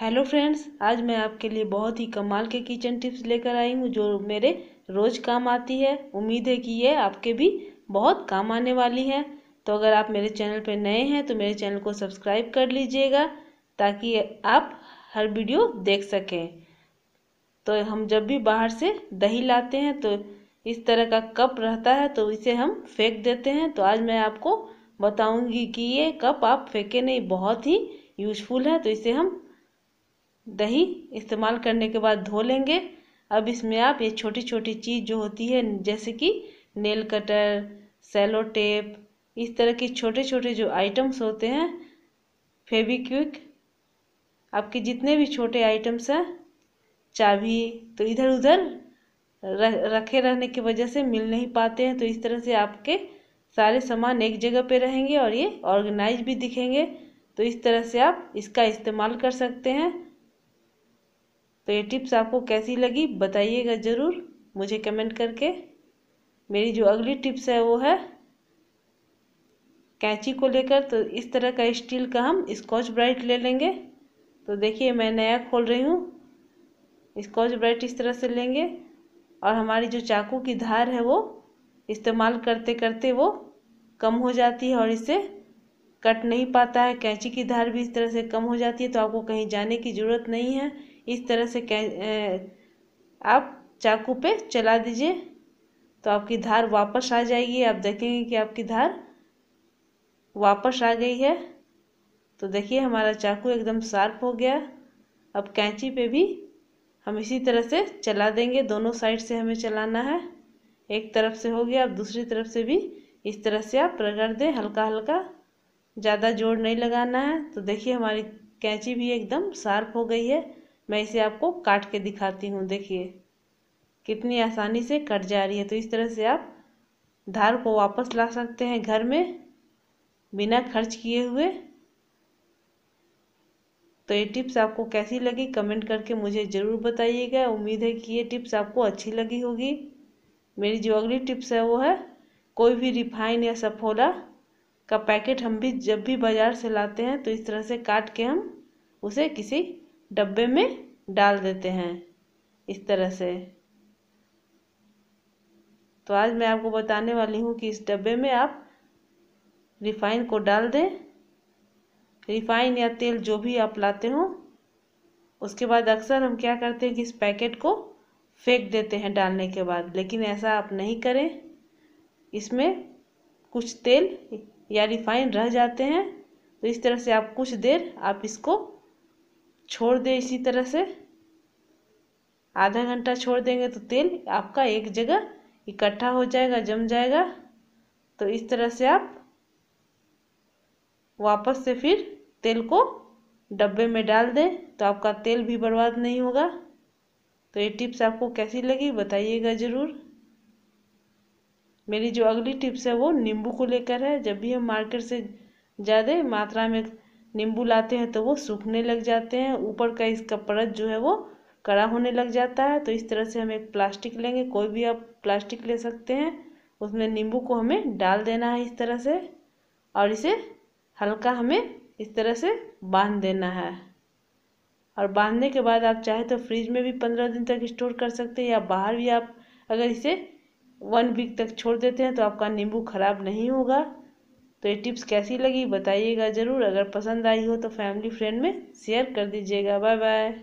hello friends आज मैं आपके लिए बहुत ही कमाल के किचन टिप्स लेकर आई हूँ जो मेरे रोज़ काम आती है उम्मीद है कि ये आपके भी बहुत काम आने वाली है तो अगर आप मेरे चैनल पर नए हैं तो मेरे चैनल को सब्सक्राइब कर लीजिएगा ताकि आप हर वीडियो देख सकें तो हम जब भी बाहर से दही लाते हैं तो इस तरह का कप रहता है तो इसे हम फेंक देते हैं तो आज मैं आपको बताऊंगी कि ये कप आप फेंके नहीं बहुत ही यूजफुल है तो इसे हम दही इस्तेमाल करने के बाद धो लेंगे अब इसमें आप ये छोटी छोटी चीज़ जो होती है जैसे कि नेल कटर सेलो टेप इस तरह के छोटे छोटे जो आइटम्स होते हैं फेविक्विक आपके जितने भी छोटे आइटम्स हैं चाबी तो इधर उधर रखे रहने की वजह से मिल नहीं पाते हैं तो इस तरह से आपके सारे सामान एक जगह पे रहेंगे और ये ऑर्गेनाइज भी दिखेंगे तो इस तरह से आप इसका इस्तेमाल कर सकते हैं तो ये टिप्स आपको कैसी लगी बताइएगा ज़रूर मुझे कमेंट करके मेरी जो अगली टिप्स है वो है कैंची को लेकर तो इस तरह का स्टील का हम स्कॉच ब्राइट ले लेंगे तो देखिए मैं नया खोल रही हूँ स्कॉच ब्राइट इस तरह से लेंगे और हमारी जो चाकू की धार है वो इस्तेमाल करते करते वो कम हो जाती है और इससे कट नहीं पाता है कैंची की धार भी इस तरह से कम हो जाती है तो आपको कहीं जाने की ज़रूरत नहीं है इस तरह से कै आप चाकू पे चला दीजिए तो आपकी धार वापस आ जाएगी आप देखेंगे कि आपकी धार वापस आ गई है तो देखिए हमारा चाकू एकदम शार्प हो गया अब कैंची पे भी हम इसी तरह से चला देंगे दोनों साइड से हमें चलाना है एक तरफ से हो गया अब दूसरी तरफ से भी इस तरह से आप रगड़ दें हल्का हल्का ज़्यादा जोर नहीं लगाना है तो देखिए हमारी कैंची भी एकदम शार्प हो गई है मैं इसे आपको काट के दिखाती हूँ देखिए कितनी आसानी से कट जा रही है तो इस तरह से आप धार को वापस ला सकते हैं घर में बिना खर्च किए हुए तो ये टिप्स आपको कैसी लगी कमेंट करके मुझे ज़रूर बताइएगा उम्मीद है कि ये टिप्स आपको अच्छी लगी होगी मेरी जो अगली टिप्स है वो है कोई भी रिफाइन या सफोला का पैकेट हम भी जब भी बाज़ार से लाते हैं तो इस तरह से काट के हम उसे किसी डब्बे में डाल देते हैं इस तरह से तो आज मैं आपको बताने वाली हूँ कि इस डब्बे में आप रिफाइन को डाल दें रिफाइन या तेल जो भी आप लाते हो उसके बाद अक्सर हम क्या करते हैं कि इस पैकेट को फेंक देते हैं डालने के बाद लेकिन ऐसा आप नहीं करें इसमें कुछ तेल या रिफाइन रह जाते हैं तो इस तरह से आप कुछ देर आप इसको छोड़ दें इसी तरह से आधा घंटा छोड़ देंगे तो तेल आपका एक जगह इकट्ठा हो जाएगा जम जाएगा तो इस तरह से आप वापस से फिर तेल को डब्बे में डाल दें तो आपका तेल भी बर्बाद नहीं होगा तो ये टिप्स आपको कैसी लगी बताइएगा ज़रूर मेरी जो अगली टिप्स है वो नींबू को लेकर है जब भी हम मार्केट से ज़्यादा मात्रा में नींबू लाते हैं तो वो सूखने लग जाते हैं ऊपर का इसका परत जो है वो कड़ा होने लग जाता है तो इस तरह से हम एक प्लास्टिक लेंगे कोई भी आप प्लास्टिक ले सकते हैं उसमें नींबू को हमें डाल देना है इस तरह से और इसे हल्का हमें इस तरह से बांध देना है और बांधने के बाद आप चाहे तो फ्रिज में भी पंद्रह दिन तक स्टोर कर सकते हैं या बाहर भी आप अगर इसे वन वीक तक छोड़ देते हैं तो आपका नींबू ख़राब नहीं होगा तो ये टिप्स कैसी लगी बताइएगा ज़रूर अगर पसंद आई हो तो फैमिली फ्रेंड में शेयर कर दीजिएगा बाय बाय